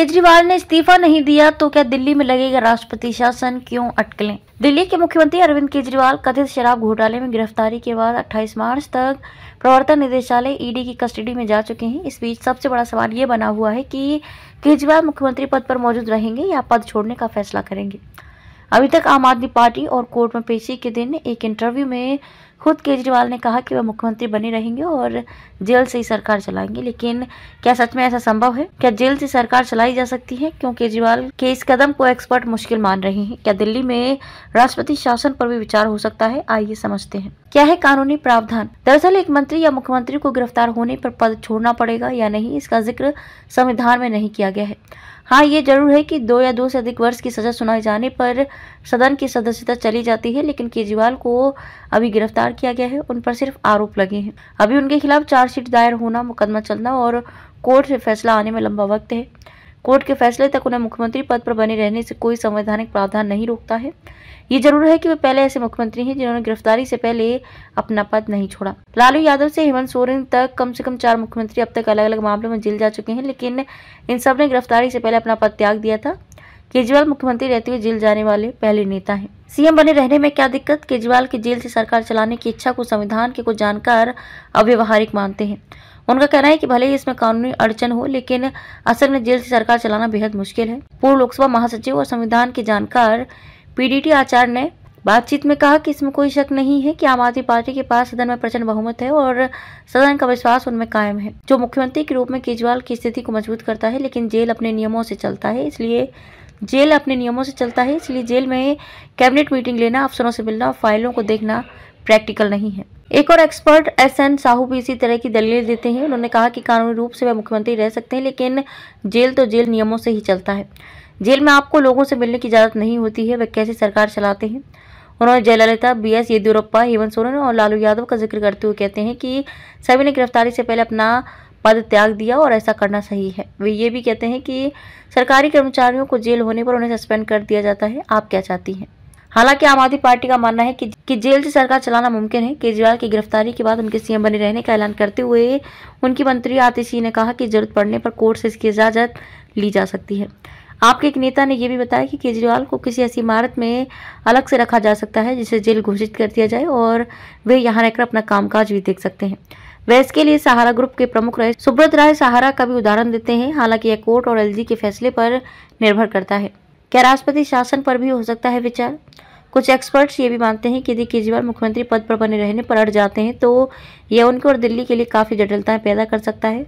केजरीवाल ने इस्तीफा नहीं दिया तो क्या दिल्ली में लगेगा राष्ट्रपति शासन क्यों अटकलें दिल्ली के मुख्यमंत्री अरविंद केजरीवाल कथित शराब घोटाले में गिरफ्तारी के बाद 28 मार्च तक प्रवर्तन निदेशालय ईडी की कस्टडी में जा चुके हैं इस बीच सबसे बड़ा सवाल ये बना हुआ है कि केजरीवाल मुख्यमंत्री पद पर मौजूद रहेंगे या पद छोड़ने का फैसला करेंगे अभी तक आम आदमी पार्टी और कोर्ट में पेशी के दिन एक इंटरव्यू में खुद केजरीवाल ने कहा कि वह मुख्यमंत्री बने रहेंगे और जेल से ही सरकार चलाएंगे लेकिन क्या सच में ऐसा संभव है क्या जेल से सरकार चलाई जा सकती है क्यों केजरीवाल के इस कदम को एक्सपर्ट मुश्किल मान रहे हैं क्या दिल्ली में राष्ट्रपति शासन पर भी विचार हो सकता है आइए समझते हैं क्या है कानूनी प्रावधान दरअसल एक मंत्री या मुख्यमंत्री को गिरफ्तार होने पर पद छोड़ना पड़ेगा या नहीं इसका जिक्र संविधान में नहीं किया गया है हाँ ये जरूर है कि दो या दो से अधिक वर्ष की सज़ा सुनाए जाने पर सदन की सदस्यता चली जाती है लेकिन केजरीवाल को अभी गिरफ्तार किया गया है उन पर सिर्फ आरोप लगे हैं अभी उनके खिलाफ चार्जशीट दायर होना मुकदमा चलना और कोर्ट से फैसला आने में लंबा वक्त है कोर्ट के फैसले तक उन्हें मुख्यमंत्री पद पर बने रहने से कोई संवैधानिक प्रावधान नहीं रोकता है ये जरूर है कि वे पहले ऐसे मुख्यमंत्री हैं जिन्होंने गिरफ्तारी से पहले अपना पद नहीं छोड़ा लालू यादव से हेमंत सोरेन तक कम से कम चार मुख्यमंत्री अब तक अलग अलग मामलों में जेल जा चुके हैं लेकिन इन सब ने गिरफ्तारी से पहले अपना पद त्याग दिया था केजरीवाल मुख्यमंत्री रहते हुए जेल जाने वाले पहले नेता हैं सीएम बने रहने में क्या दिक्कत केजरीवाल की जेल से सरकार चलाने की इच्छा को संविधान के कुछ जानकार अव्यवहारिक मानते हैं उनका कहना है कि भले ही इसमें कानूनी अड़चन हो लेकिन असल में जेल से सरकार चलाना बेहद मुश्किल है पूर्व लोकसभा महासचिव और संविधान के जानकार पीडीटी आचार्य ने बातचीत में कहा कि इसमें कोई शक नहीं है कि आम आदमी पार्टी के पास सदन में प्रचंड बहुमत है और सदन का विश्वास उनमें कायम है जो मुख्यमंत्री के रूप में केजरीवाल की स्थिति को मजबूत करता है लेकिन जेल अपने नियमों से चलता है इसलिए जेल अपने नियमों से चलता है इसलिए जेल में कैबिनेट मीटिंग लेना अफसरों से मिलना और फाइलों को देखना प्रैक्टिकल नहीं है एक और एक्सपर्ट एस एन साहू भी इसी तरह की दलील देते हैं उन्होंने कहा कि कानूनी रूप से वह मुख्यमंत्री रह सकते हैं लेकिन जेल तो जेल नियमों से ही चलता है जेल में आपको लोगों से मिलने की इजाज़त नहीं होती है वह कैसे सरकार चलाते हैं उन्होंने जयललिता बी एस येदियुरप्पा हेमंत सोरेन और लालू यादव का जिक्र करते हुए कहते हैं कि सभी ने गिरफ्तारी से पहले अपना पद त्याग दिया और ऐसा करना सही है वे ये भी कहते हैं कि सरकारी कर्मचारियों को जेल होने पर उन्हें सस्पेंड कर दिया जाता है आप क्या चाहती हैं हालांकि आम आदमी पार्टी का मानना है कि, कि जेल से सरकार चलाना मुमकिन है केजरीवाल की गिरफ्तारी के बाद उनके सीएम बने रहने का ऐलान करते हुए उनकी मंत्री आतिशी ने कहा कि जरूरत पड़ने पर कोर्ट से इसकी इजाजत ली जा सकती है आपके एक नेता ने यह भी बताया कि केजरीवाल को किसी ऐसी इमारत में अलग से रखा जा सकता है जिसे जेल घोषित कर दिया जाए और वे यहाँ रहकर अपना कामकाज भी देख सकते हैं वह इसके लिए सहारा ग्रुप के प्रमुख रहे सुब्रत राय सहारा का भी उदाहरण देते हैं हालांकि यह कोर्ट और एलजी के फैसले पर निर्भर करता है क्या राष्ट्रपति शासन पर भी हो सकता है विचार कुछ एक्सपर्ट्स ये भी मानते हैं कि यदि केजरीवाल मुख्यमंत्री पद पर बने रहने पर अड़ जाते हैं तो यह उनके और दिल्ली के लिए काफ़ी जटिलताएं पैदा कर सकता है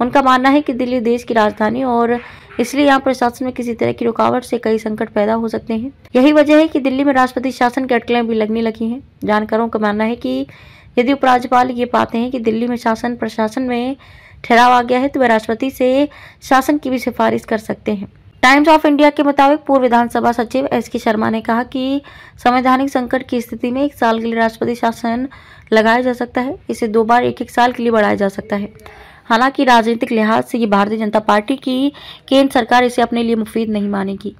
उनका मानना है कि दिल्ली देश की राजधानी और इसलिए यहाँ प्रशासन में किसी तरह की रुकावट से कई संकट पैदा हो सकते हैं यही वजह है कि दिल्ली में राष्ट्रपति शासन की अटकलें भी लगने लगी हैं जानकारों का मानना है कि यदि उपराज्यपाल ये पाते हैं कि दिल्ली में शासन प्रशासन में ठहराव आ गया है तो वह राष्ट्रपति से शासन की भी सिफारिश कर सकते हैं टाइम्स ऑफ इंडिया के मुताबिक पूर्व विधानसभा सचिव एस के शर्मा ने कहा कि संवैधानिक संकट की स्थिति में एक साल के लिए राष्ट्रपति शासन लगाया जा सकता है इसे दो बार एक एक साल के लिए बढ़ाया जा सकता है हालांकि राजनीतिक लिहाज से ये भारतीय जनता पार्टी की केंद्र सरकार इसे अपने लिए मुफीद नहीं मानेगी